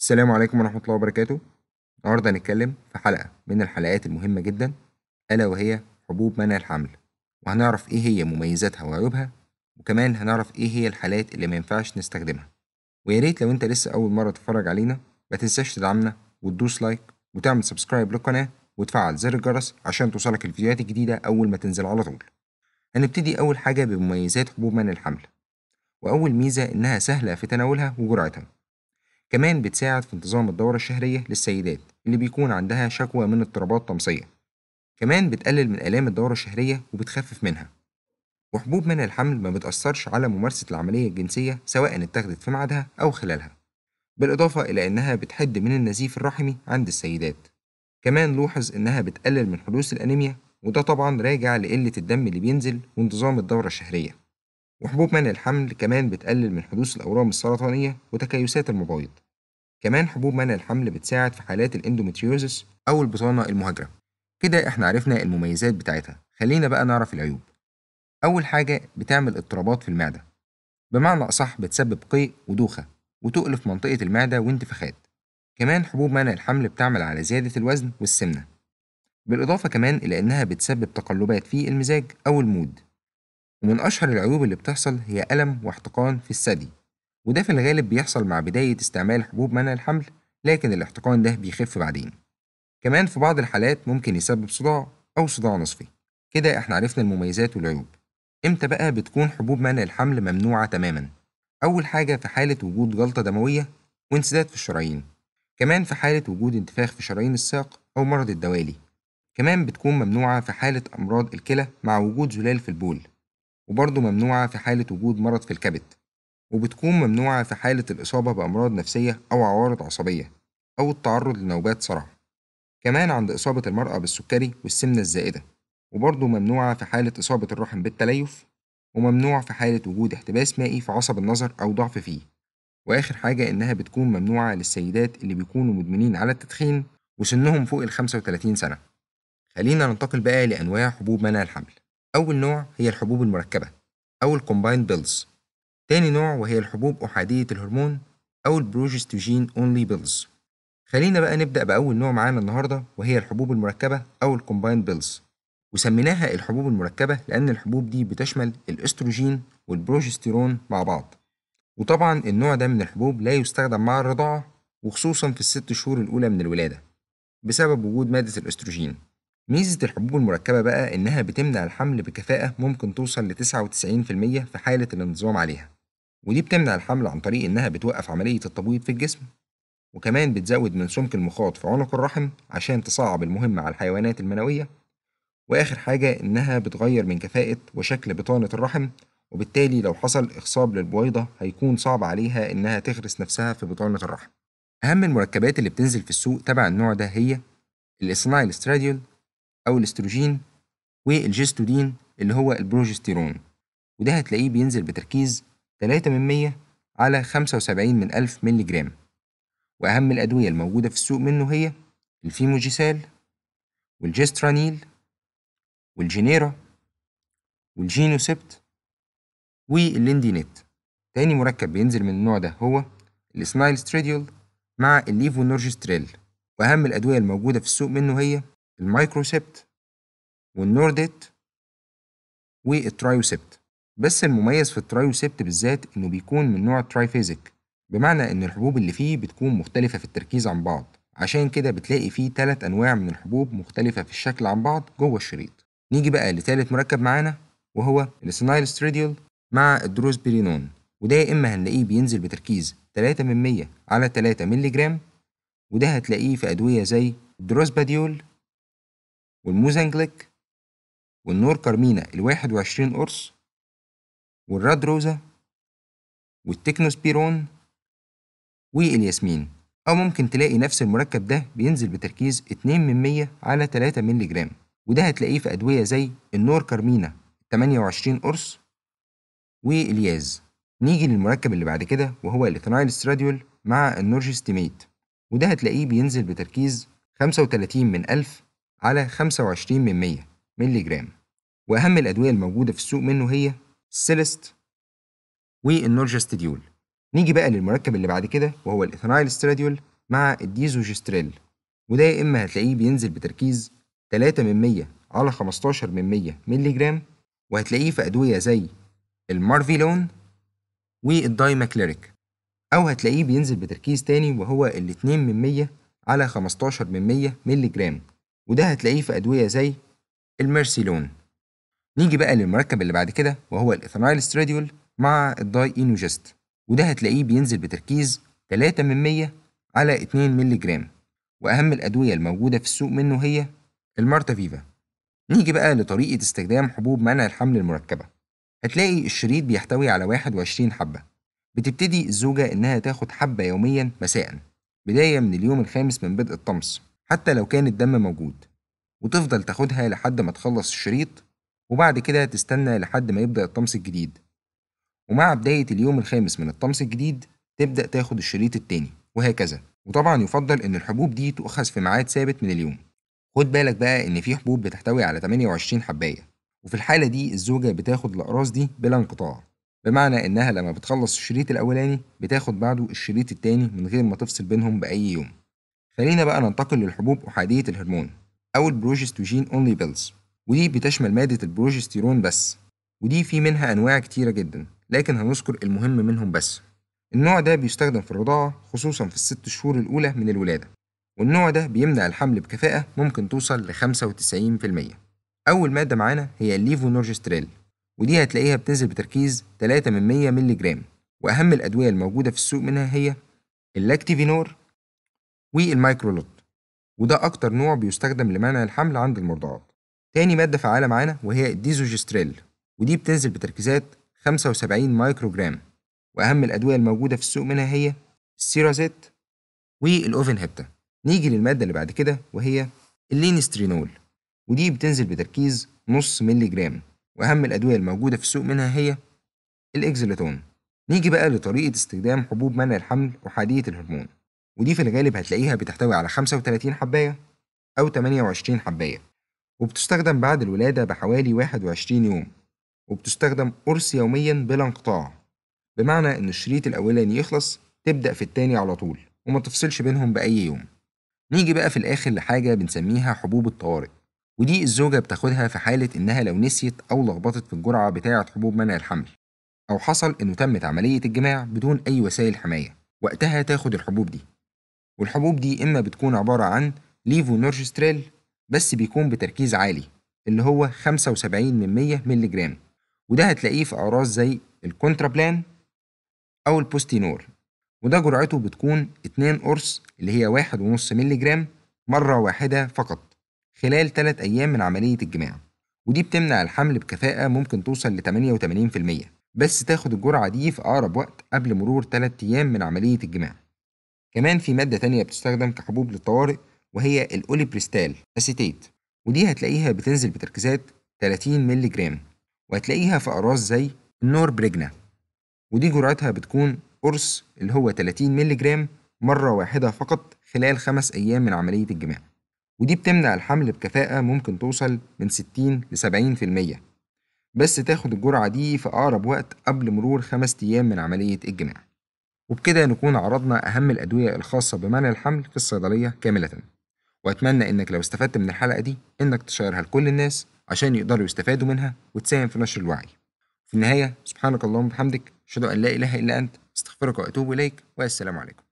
السلام عليكم ورحمة الله وبركاته النهاردة هنتكلم في حلقة من الحلقات المهمة جدا ألا وهي حبوب منع الحمل وهنعرف إيه هي مميزاتها وعيوبها وكمان هنعرف إيه هي الحالات اللي ما ينفعش نستخدمها ويا ريت لو أنت لسه أول مرة تتفرج علينا ما تنساش تدعمنا وتدوس لايك وتعمل سبسكرايب للقناة وتفعل زر الجرس عشان توصلك الفيديوهات الجديدة أول ما تنزل على طول هنبتدي أول حاجة بمميزات حبوب منع الحمل وأول ميزة إنها سهلة في تناولها وجرعتها كمان بتساعد في انتظام الدورة الشهرية للسيدات اللي بيكون عندها شكوى من اضطرابات طمسية كمان بتقلل من آلام الدورة الشهرية وبتخفف منها وحبوب منع الحمل ما بتأثرش على ممارسة العملية الجنسية سواء اتخذت في ميعادها أو خلالها بالإضافة إلى إنها بتحد من النزيف الرحمي عند السيدات كمان لوحظ إنها بتقلل من حدوث الأنيميا وده طبعا راجع لقلة الدم اللي بينزل وانتظام الدورة الشهرية وحبوب منع الحمل كمان بتقلل من حدوث الأورام السرطانية وتكيسات المبايض كمان حبوب منع الحمل بتساعد في حالات الاندومتريوزس أو البطانة المهاجرة كده احنا عرفنا المميزات بتاعتها خلينا بقى نعرف العيوب أول حاجة بتعمل اضطرابات في المعدة بمعنى أصح بتسبب قيء ودوخة وتؤلف منطقة المعدة وانتفاخات كمان حبوب منع الحمل بتعمل على زيادة الوزن والسمنة بالإضافة كمان إلى إنها بتسبب تقلبات في المزاج أو المود ومن أشهر العيوب اللي بتحصل هي ألم واحتقان في الثدي وده في الغالب بيحصل مع بداية استعمال حبوب منع الحمل لكن الاحتقان ده بيخف بعدين كمان في بعض الحالات ممكن يسبب صداع أو صداع نصفي كده احنا عرفنا المميزات والعيوب امتى بقى بتكون حبوب منع الحمل ممنوعة تماما أول حاجة في حالة وجود جلطة دموية وانسداد في الشرايين كمان في حالة وجود انتفاخ في شرايين الساق أو مرض الدوالي كمان بتكون ممنوعة في حالة أمراض الكلى مع وجود زلال في البول وبرضه ممنوعة في حالة وجود مرض في الكبد وبتكون ممنوعة في حالة الإصابة بأمراض نفسية أو عوارض عصبية أو التعرض لنوبات صرع كمان عند إصابة المرأة بالسكري والسمنة الزائدة وبرضه ممنوعة في حالة إصابة الرحم بالتليف وممنوع في حالة وجود احتباس مائي في عصب النظر أو ضعف فيه وآخر حاجة إنها بتكون ممنوعة للسيدات اللي بيكونوا مدمنين على التدخين وسنهم فوق ال 35 سنة خلينا ننتقل بقى لأنواع حبوب منع الحمل أول نوع هي الحبوب المركبة أو الكومبايند بيلز تاني نوع وهي الحبوب أحادية الهرمون أو البروجستوجين أونلي بيلز خلينا بقى نبدأ بأول نوع معانا النهاردة وهي الحبوب المركبة أو الكومبايند بيلز وسميناها الحبوب المركبة لأن الحبوب دي بتشمل الأستروجين والبروجستيرون مع بعض وطبعا النوع ده من الحبوب لا يستخدم مع الرضاعة وخصوصا في الست شهور الأولى من الولادة بسبب وجود مادة الأستروجين ميزة الحبوب المركبة بقى إنها بتمنع الحمل بكفاءة ممكن توصل ل 99% في حالة الانتظام عليها ودي بتمنع الحمل عن طريق إنها بتوقف عملية التبويض في الجسم وكمان بتزود من سمك المخاط في عنق الرحم عشان تصعب المهمة على الحيوانات المنوية وآخر حاجة إنها بتغير من كفاءة وشكل بطانة الرحم وبالتالي لو حصل إخصاب للبويضة هيكون صعب عليها إنها تغرس نفسها في بطانة الرحم أهم المركبات اللي بتنزل في السوق تبع النوع ده هي الإصناعي الاستراديول أو الاستروجين والجستودين اللي هو البروجستيرون وده هتلاقيه بينزل بتركيز 3 من 100 على 75 من 1000 مللي جرام وأهم الأدوية الموجودة في السوق منه هي الفيموجيسال والجسترانيل والجينيرا والجينوسبت والليندينيت تاني مركب بينزل من النوع ده هو السنايل ستريديول مع الليفونورجستريل وأهم الأدوية الموجودة في السوق منه هي المايكروسبت والنورديت والترايوسبت بس المميز في الترايوسبت بالذات إنه بيكون من نوع الترايفيزيك بمعنى إن الحبوب اللي فيه بتكون مختلفة في التركيز عن بعض عشان كده بتلاقي فيه ثلاث أنواع من الحبوب مختلفة في الشكل عن بعض جوه الشريط نيجي بقى لتالت مركب معانا وهو السنايل ستريديول مع الدروسبيرينون وده يا إما هنلاقيه بينزل بتركيز 3 من 100 على 3 مللي جرام وده هتلاقيه في أدوية زي الدروسباديول والموزانجليك والنور كارمينا الواحد وعشرين قرص والراد روزا والتكنوسبيرون والياسمين أو ممكن تلاقي نفس المركب ده بينزل بتركيز 2 من 100 على 3 مللي جرام وده هتلاقيه في أدوية زي النور كارمينا 28 قرص والياز نيجي للمركب اللي بعد كده وهو الاثنايل استراديول مع النورجستيميت وده هتلاقيه بينزل بتركيز 35 من 1000 على 25 من 100 مللي جرام وأهم الأدوية الموجودة في السوق منه هي السيلست والنورجستديول نيجي بقى للمركب اللي بعد كده وهو الإثنايل استراديول مع الديزوجستريل وده يا إما هتلاقيه بينزل بتركيز 3 من 100 على 15 من 100 مللي جرام وهتلاقيه في أدوية زي المارفيلون والدايماكليريك أو هتلاقيه بينزل بتركيز تاني وهو 2 من 100 على 15 من 100 ملي جرام وده هتلاقيه في أدوية زي الميرسيلون نيجي بقى للمركب اللي بعد كده وهو الإثنايل ستراديول مع الداي إينوجست وده هتلاقيه بينزل بتركيز 3 من 100 على 2 مللي جرام وأهم الأدوية الموجودة في السوق منه هي المارتافيفا نيجي بقى لطريقة استخدام حبوب منع الحمل المركبة هتلاقي الشريط بيحتوي على 21 حبة بتبتدي الزوجة إنها تاخد حبة يوميا مساء بداية من اليوم الخامس من بدء الطمس حتى لو كان الدم موجود وتفضل تاخدها لحد ما تخلص الشريط وبعد كده تستنى لحد ما يبدأ الطمس الجديد ومع بداية اليوم الخامس من الطمس الجديد تبدأ تاخد الشريط التاني وهكذا وطبعا يفضل ان الحبوب دي تؤخذ في ميعاد ثابت من اليوم خد بالك بقى ان في حبوب بتحتوي على 28 حبايه وفي الحاله دي الزوجه بتاخد الاقراص دي بلا انقطاع بمعنى انها لما بتخلص الشريط الاولاني بتاخد بعده الشريط التاني من غير ما تفصل بينهم باي يوم خلينا بقى ننتقل للحبوب أحادية الهرمون أو البروجستوجين أونلي بيلز ودي بتشمل مادة البروجستيرون بس ودي في منها أنواع كتيرة جدا لكن هنذكر المهم منهم بس النوع ده بيستخدم في الرضاعة خصوصا في الست شهور الأولى من الولادة والنوع ده بيمنع الحمل بكفاءة ممكن توصل ل 95% أول مادة معانا هي الليفونورجستريل ودي هتلاقيها بتنزل بتركيز 3 من 100 مللي جرام وأهم الأدوية الموجودة في السوق منها هي اللاكتيفينور والمايكرولوت وده أكتر نوع بيستخدم لمنع الحمل عند المرضعات. تاني مادة فعالة معانا وهي الديزوجستريل ودي بتنزل بتركيزات 75 مايكروجرام وأهم الأدوية الموجودة في السوق منها هي السيرازيت والأوفن هيبتا نيجي للمادة اللي بعد كده وهي اللينسترينول ودي بتنزل بتركيز نص ملي جرام وأهم الأدوية الموجودة في السوق منها هي الإكزيلاتون. نيجي بقى لطريقة استخدام حبوب منع الحمل أحادية الهرمون ودي في الغالب هتلاقيها بتحتوي على 35 حباية أو 28 حباية وبتستخدم بعد الولادة بحوالي 21 يوم وبتستخدم قرص يوميا بلا انقطاع بمعنى إن الشريط الأولاني يخلص تبدأ في التاني على طول وما تفصلش بينهم بأي يوم نيجي بقى في الآخر لحاجة بنسميها حبوب الطوارئ ودي الزوجة بتاخدها في حالة إنها لو نسيت أو لخبطت في الجرعة بتاعة حبوب منع الحمل أو حصل إنه تمت عملية الجماع بدون أي وسائل حماية وقتها تاخد الحبوب دي والحبوب دي إما بتكون عبارة عن ليفونورجستريل بس بيكون بتركيز عالي اللي هو 75 من 100 مللي جرام وده هتلاقيه في أعراض زي الكونترابلان أو البوستينور وده جرعته بتكون 2 قرص اللي هي 1.5 مللي جرام مرة واحدة فقط خلال 3 أيام من عملية الجماع ودي بتمنع الحمل بكفاءة ممكن توصل ل 88% بس تاخد الجرعة دي في أقرب وقت قبل مرور 3 أيام من عملية الجماع كمان في مادة تانية بتستخدم كحبوب للطوارئ وهي الأوليبريستال أسيتيت ودي هتلاقيها بتنزل بتركيزات 30 مللي جرام وهتلاقيها في أقراص زي النور بريجنا ودي جرعتها بتكون قرص اللي هو 30 مللي جرام مرة واحدة فقط خلال خمس أيام من عملية الجماع ودي بتمنع الحمل بكفاءة ممكن توصل من 60 ل 70% بس تاخد الجرعة دي في أقرب وقت قبل مرور خمس أيام من عملية الجماع وبكده نكون عرضنا أهم الأدوية الخاصة بمنع الحمل في الصيدلية كاملة وأتمنى إنك لو استفدت من الحلقة دي إنك تشيرها لكل الناس عشان يقدروا يستفادوا منها وتساهم في نشر الوعي في النهاية سبحانك اللهم وبحمدك أشهد أن لا إله إلا أنت أستغفرك وأتوب إليك والسلام عليكم